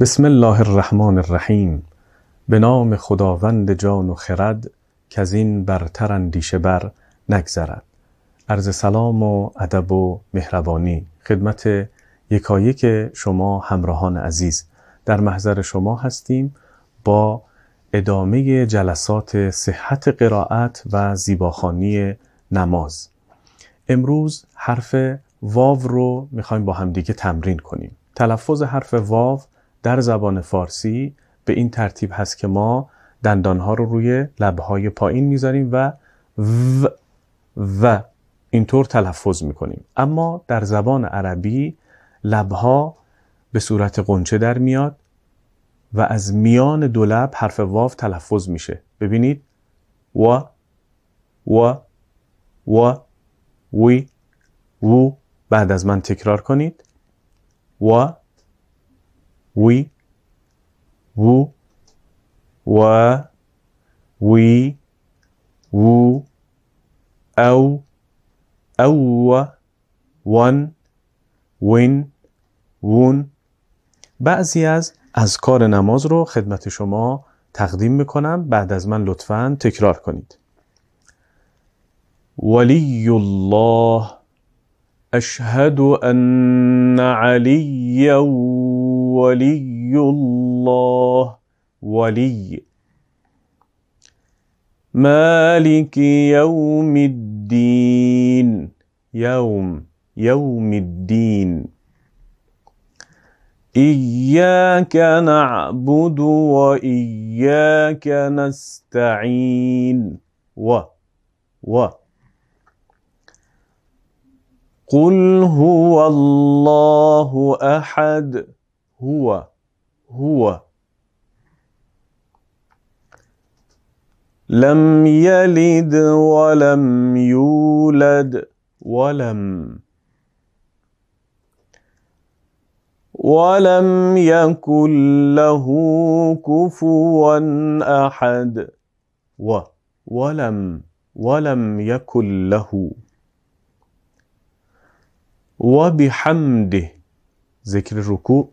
بسم الله الرحمن الرحیم به نام خداوند جان و خرد که از این برتر اندیشه بر نگذرد عرض سلام و ادب و مهربانی خدمت یکایک شما همراهان عزیز در محضر شما هستیم با ادامه جلسات صحت قرائت و زیباخانی نماز امروز حرف واو رو میخوایم با همدیگه تمرین کنیم تلفظ حرف واو در زبان فارسی به این ترتیب هست که ما دندانها رو روی لبهای پایین میذاریم و و و اینطور تلفظ میکنیم اما در زبان عربی لبها به صورت قنچه در میاد و از میان دو لب حرف واو تلفظ میشه ببینید و و و وی و بعد از من تکرار کنید و وی و و وی و او او ون وین وون بعضی از از کار نماز رو خدمت شما تقدیم میکنم بعد از من لطفا تکرار کنید ولی الله اشهد ان علی ولی الله ولی مالک یوم الدین یوم یوم الدین إياك نعبد وإياك نستعين و و قل هو الله أحد هو هو لم يلد ولم يولد ولم ولم يكن له كفوا احد و ولم ولم يكن له وبحمده ذكر الركوع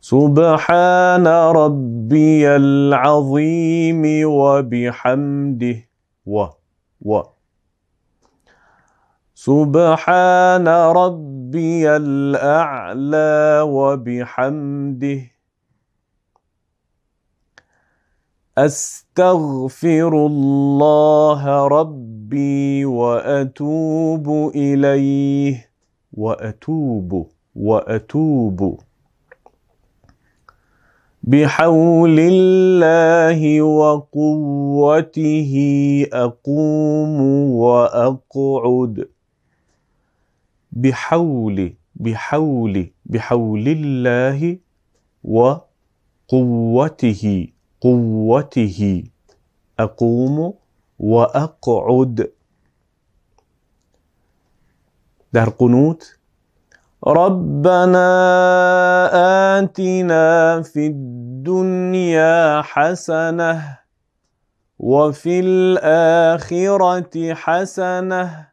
سبحان ربي العظيم وبحمده و و سبحان ربي الأعلى وبحمده أستغفر الله ربي وأتوب إليه وأتوب وأتوب بحول الله وقوته أقوم وأقعد بحول بحول بحول الله وقوته قوته أقوم وأقعد در قنوت ربنا آتنا في الدنيا حسنة وفي الآخرة حسنة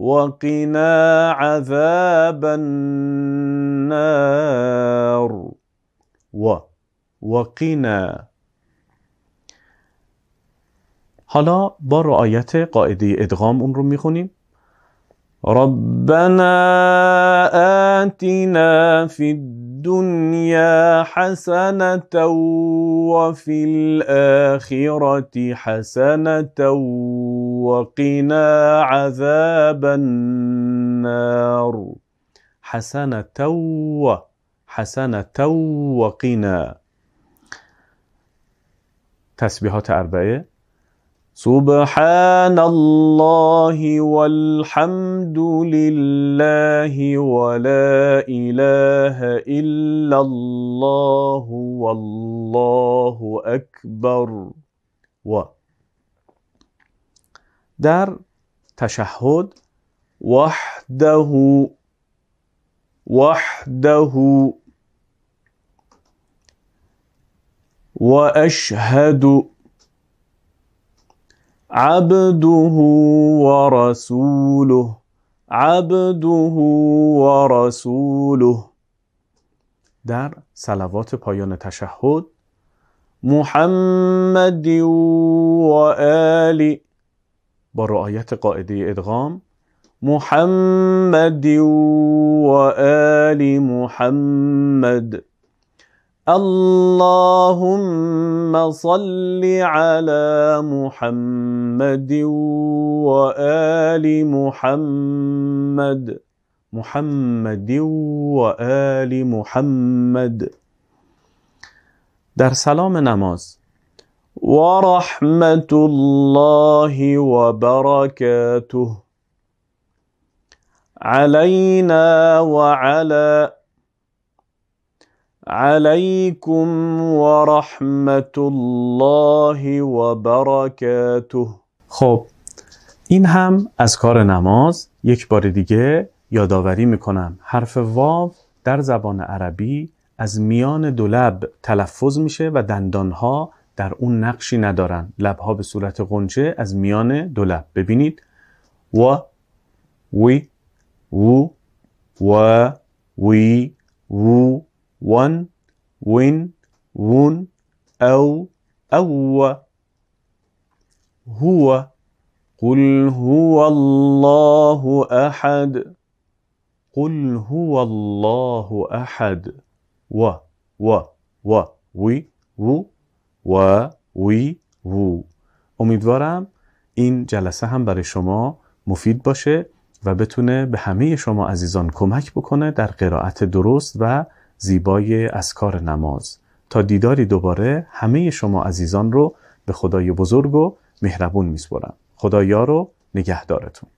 وقنا عذاب النار و وقنا حالا با رعایت قاعده ادغام اون رو میخونیم ربنا آتنا في الدنيا حسنة وفي الآخرة حسنة وقنا عذاب النار حسنة و حسنة وقنا تسبيحات أربعة سبحان الله والحمد لله ولا إله إلا الله والله أكبر و در تشهد وحده وحده وأشهد عبده ورسوله عبده ورسوله در صلوات پایان تشهد محمد و آلی با رعایت قاعده ادغام محمد و آل محمد اللهم صل على محمد وآل محمد محمد وآل محمد در سلام نماز ورحمة الله وبركاته علينا وعلى عليكم ورحمة الله وبركاته خب این هم از کار نماز یک بار دیگه یادآوری میکنم حرف واو در زبان عربی از میان دو لب تلفظ میشه و دندانها در اون نقشی ندارن لبها به صورت غنچه از میان دو لب ببینید و وی و و وی و ون ون ون او او هو قل هو الله احد قل هو الله و و و و و و امیدوارم این جلسه هم برای شما مفید باشه و بتونه به همه شما عزیزان کمک بکنه در قرائت درست و زیبای کار نماز تا دیداری دوباره همه شما عزیزان رو به خدای بزرگ و مهربون میسپرم خدایا رو نگهدارتون